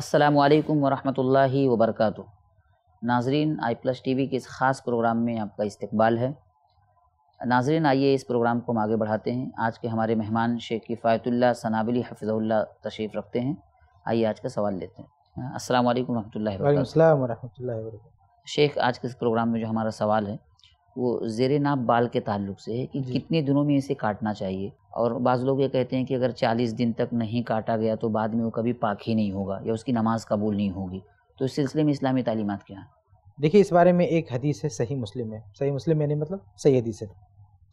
السلام علیکم ورحمۃ اللہ وبرکاتہ ناظرین آئی پلس ٹی وی کے اس خاص پروگرام میں آپ کا استقبال ہے ناظرین آئیے اس پروگرام کو ہم آگے بڑھاتے ہیں آج کے ہمارے مہمان شیخ کی اللہ ثنابلی حفظ اللہ تشریف رکھتے ہیں آئیے آج کا سوال لیتے ہیں السلام علیکم ورحمۃ اللہ وبرکاتہ السلام ورحمۃ اللہ وبرکاتہ شیخ آج کے اس پروگرام میں جو ہمارا سوال ہے وہ زیر ناپ بال کے تعلق سے ہے کہ جی۔ کتنے دنوں میں اسے کاٹنا چاہیے اور بعض لوگ یہ کہتے ہیں کہ اگر چالیس دن تک نہیں کاٹا گیا تو بعد میں وہ کبھی پاک ہی نہیں ہوگا یا اس کی نماز قبول نہیں ہوگی تو اس سلسلے میں اسلامی تعلیمات کیا ہیں دیکھیے اس بارے میں ایک حدیث ہے صحیح مسلم ہے صحیح مسلم میں یعنی نے مطلب صحیح حدیث ہے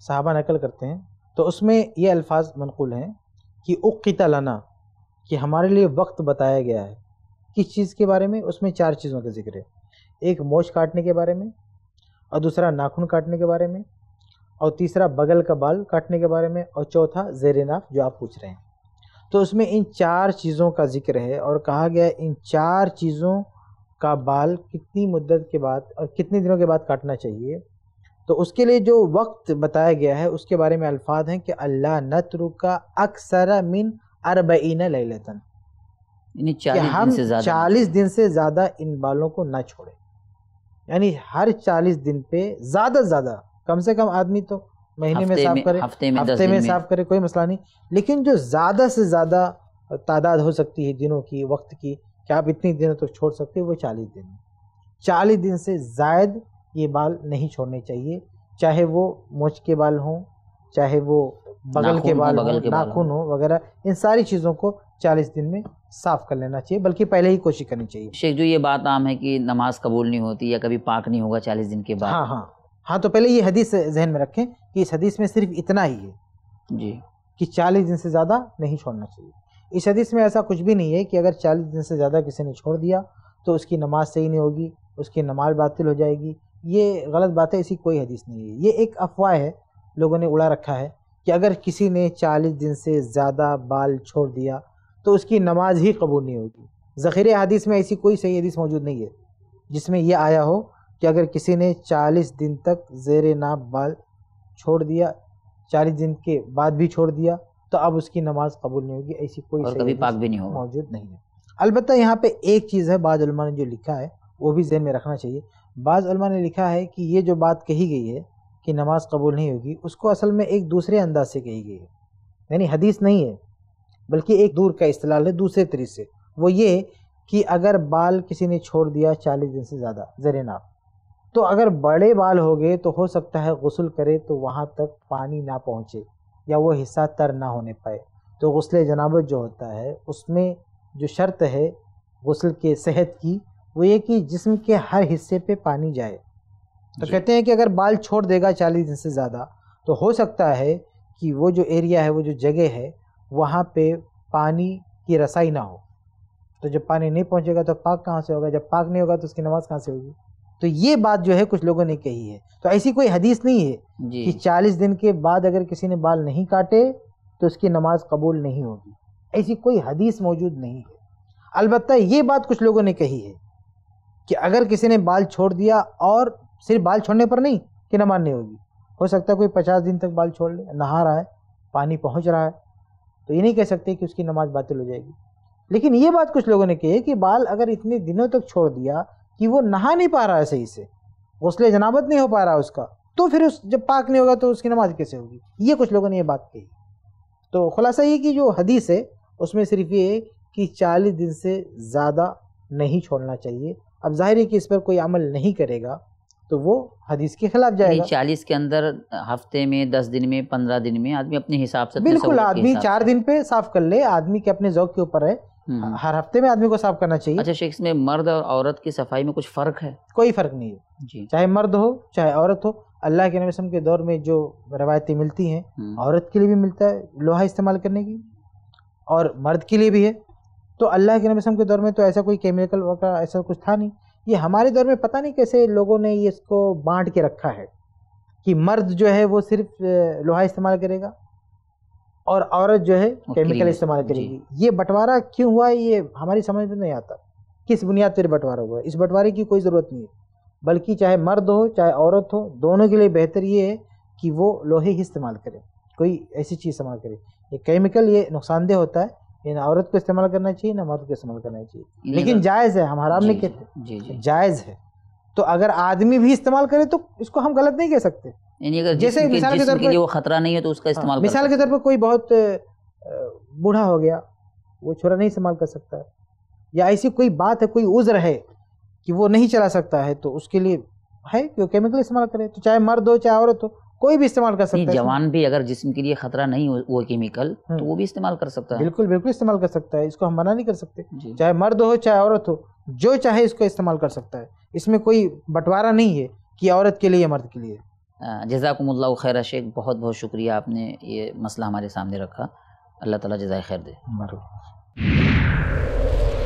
صحابہ نقل کرتے ہیں تو اس میں یہ الفاظ منقول ہیں کہ اقیتا لنا کہ ہمارے لیے وقت بتایا گیا ہے کس چیز کے بارے میں اس میں چار چیزوں کے ذکر ہے ایک موش کاٹنے کے بارے میں اور دوسرا ناخن کاٹنے کے بارے میں اور تیسرا بغل کا بال کاٹنے کے بارے میں اور چوتھا زیر ناف جو آپ پوچھ رہے ہیں تو اس میں ان چار چیزوں کا ذکر ہے اور کہا گیا ان چار چیزوں کا بال کتنی مدت کے بعد اور کتنے دنوں کے بعد کاٹنا چاہیے تو اس کے لیے جو وقت بتایا گیا ہے اس کے بارے میں الفاظ ہیں کہ اللہ نت رکا اکثر لیلتن یعنی چالیس دن سے زیادہ ان بالوں کو نہ چھوڑے یعنی ہر چالیس دن پہ زیادہ سے زیادہ کم سے کم آدمی تو مہینے میں صاف کرے ہفتے میں صاف کرے کوئی مسئلہ نہیں لیکن جو زیادہ سے زیادہ تعداد ہو سکتی ہے دنوں کی وقت کی کہ آپ اتنی دنوں تک چھوڑ سکتے وہ چالیس دن چالیس دن سے زائد یہ بال نہیں چھوڑنے چاہیے چاہے وہ موچ کے بال ہوں چاہے وہ بغل کے بال ناخن ہو وغیرہ ان ساری چیزوں کو چالیس دن میں صاف کر لینا چاہیے بلکہ پہلے ہی کوشش کرنی چاہیے شیخ جو یہ بات عام ہے کہ نماز قبول نہیں ہوتی یا کبھی پاک نہیں ہوگا چالیس دن کے بعد ہاں ہاں ہاں تو پہلے یہ حدیث ذہن میں رکھیں کہ اس حدیث میں صرف اتنا ہی ہے جی کہ چالیس دن سے زیادہ نہیں چھوڑنا چاہیے اس حدیث میں ایسا کچھ بھی نہیں ہے کہ اگر چالیس دن سے زیادہ کسی نے چھوڑ دیا تو اس کی نماز صحیح نہیں ہوگی اس کی نماز باطل ہو جائے گی یہ غلط بات ہے اسی کوئی حدیث نہیں ہے یہ ایک افواہ ہے لوگوں نے اڑا رکھا ہے کہ اگر کسی نے چالیس دن سے زیادہ بال چھوڑ دیا تو اس کی نماز ہی قبول نہیں ہوگی ذخیر حدیث میں ایسی کوئی صحیح حدیث موجود نہیں ہے جس میں یہ آیا ہو کہ اگر کسی نے چالیس دن تک زیر ناب بال چھوڑ دیا چالیس دن کے بعد بھی چھوڑ دیا تو اب اس کی نماز قبول نہیں ہوگی ایسی کوئی نہیں موجود نہیں ہے البتہ یہاں پہ ایک چیز ہے بعض علماء نے جو لکھا ہے وہ بھی ذہن میں رکھنا چاہیے بعض علماء نے لکھا ہے کہ یہ جو بات کہی گئی ہے کی نماز قبول نہیں ہوگی اس کو اصل میں ایک دوسرے انداز سے کہی گئی ہے یعنی حدیث نہیں ہے بلکہ ایک دور کا اصطلاح ہے دوسرے طریقے وہ یہ کہ اگر بال کسی نے چھوڑ دیا چالیس دن سے زیادہ ناف تو اگر بڑے بال ہو گئے تو ہو سکتا ہے غسل کرے تو وہاں تک پانی نہ پہنچے یا وہ حصہ تر نہ ہونے پائے تو غسل جنابت جو ہوتا ہے اس میں جو شرط ہے غسل کے صحت کی وہ یہ کہ جسم کے ہر حصے پہ پانی جائے تو جی۔ کہتے ہیں کہ اگر بال چھوڑ دے گا چالیس دن سے زیادہ تو ہو سکتا ہے کہ وہ جو ایریا ہے وہ جو جگہ ہے وہاں پہ پانی کی رسائی نہ ہو تو جب پانی نہیں پہنچے گا تو پاک کہاں سے ہوگا جب پاک نہیں ہوگا تو اس کی نماز کہاں سے ہوگی تو یہ بات جو ہے کچھ لوگوں نے کہی ہے تو ایسی کوئی حدیث نہیں ہے جی۔ کہ چالیس دن کے بعد اگر کسی نے بال نہیں کاٹے تو اس کی نماز قبول نہیں ہوگی ایسی کوئی حدیث موجود نہیں ہے البتہ یہ بات کچھ لوگوں نے کہی ہے کہ اگر کسی نے بال چھوڑ دیا اور صرف بال چھوڑنے پر نہیں کہ نماز نہیں ہوگی ہو سکتا ہے کوئی پچاس دن تک بال چھوڑ لے نہا رہا ہے پانی پہنچ رہا ہے تو یہ نہیں کہہ سکتے کہ اس کی نماز باطل ہو جائے گی لیکن یہ بات کچھ لوگوں نے کہی ہے کہ بال اگر اتنے دنوں تک چھوڑ دیا کہ وہ نہا نہیں پا رہا ہے صحیح سے غسل جنابت نہیں ہو پا رہا اس کا تو پھر اس جب پاک نہیں ہوگا تو اس کی نماز کیسے ہوگی یہ کچھ لوگوں نے یہ بات کہی تو خلاصہ یہ کہ جو حدیث ہے اس میں صرف یہ ہے کہ چالیس دن سے زیادہ نہیں چھوڑنا چاہیے اب ظاہر ہے کہ اس پر کوئی عمل نہیں کرے گا تو وہ حدیث کے خلاف جائے گا یعنی چالیس کے اندر ہفتے میں دس دن میں پندرہ دن میں آدمی اپنے حساب سے بالکل آدمی چار دن پہ صاف کر لے آدمی کے اپنے ذوق کے اوپر ہے ہر ہفتے میں آدمی کو صاف کرنا چاہیے اچھا شخص میں مرد اور عورت کی صفائی میں کچھ فرق ہے کوئی فرق نہیں ہے جی۔ چاہے مرد ہو چاہے عورت ہو اللہ کے نبی کے دور میں جو روایتیں ملتی ہیں عورت کے لیے بھی ملتا ہے لوہا استعمال کرنے کی اور مرد کے لیے بھی ہے تو اللہ کے نبی کے دور میں تو ایسا کوئی کیمیکل ایسا کچھ تھا نہیں یہ ہمارے دور میں پتہ نہیں کیسے لوگوں نے اس کو بانٹ کے رکھا ہے کہ مرد جو ہے وہ صرف لوہا استعمال کرے گا اور عورت جو ہے کیمیکل استعمال کرے جی۔ گی یہ بٹوارا کیوں ہوا ہے یہ ہماری سمجھ میں نہیں آتا کس بنیاد پر بٹوارا ہوا ہے اس بٹوارے کی کوئی ضرورت نہیں ہے بلکہ چاہے مرد ہو چاہے عورت ہو دونوں کے لیے بہتر یہ ہے کہ وہ لوہے ہی استعمال کرے کوئی ایسی چیز استعمال کرے یہ کیمیکل یہ نقصان دہ ہوتا ہے نہ عورت کو استعمال کرنا چاہیے نہ مرد کو استعمال کرنا چاہیے لیکن جائز ہے ہم حرام جی، نہیں کہتے جی، جی۔ جائز ہے تو اگر آدمی بھی استعمال کرے تو اس کو ہم غلط نہیں کہہ سکتے یعنی اگر کے وہ خطرہ نہیں ہے تو اس کا استعمال مثال کے طور پر کوئی بہت بوڑھا ہو گیا وہ چھوڑا نہیں استعمال کر سکتا ہے یا ایسی کوئی بات ہے کوئی عذر ہے کہ وہ نہیں چلا سکتا ہے تو اس کے لیے ہے کہ وہ کیمیکل استعمال کرے تو چاہے مرد ہو چاہے عورت ہو کوئی بھی استعمال کر سکتا ہے جوان بھی اگر جسم کے لیے خطرہ نہیں ہو وہ کیمیکل تو وہ بھی استعمال کر سکتا ہے بالکل بالکل استعمال کر سکتا ہے اس کو ہم منع نہیں کر سکتے جی۔ چاہے مرد ہو چاہے عورت ہو جو چاہے اس کو استعمال کر سکتا ہے اس میں کوئی بٹوارہ نہیں ہے کہ عورت کے لیے یا مرد کے لیے جزاکم اللہ خیر شیخ بہت بہت شکریہ آپ نے یہ مسئلہ ہمارے سامنے رکھا اللہ تعالیٰ جزائے خیر دے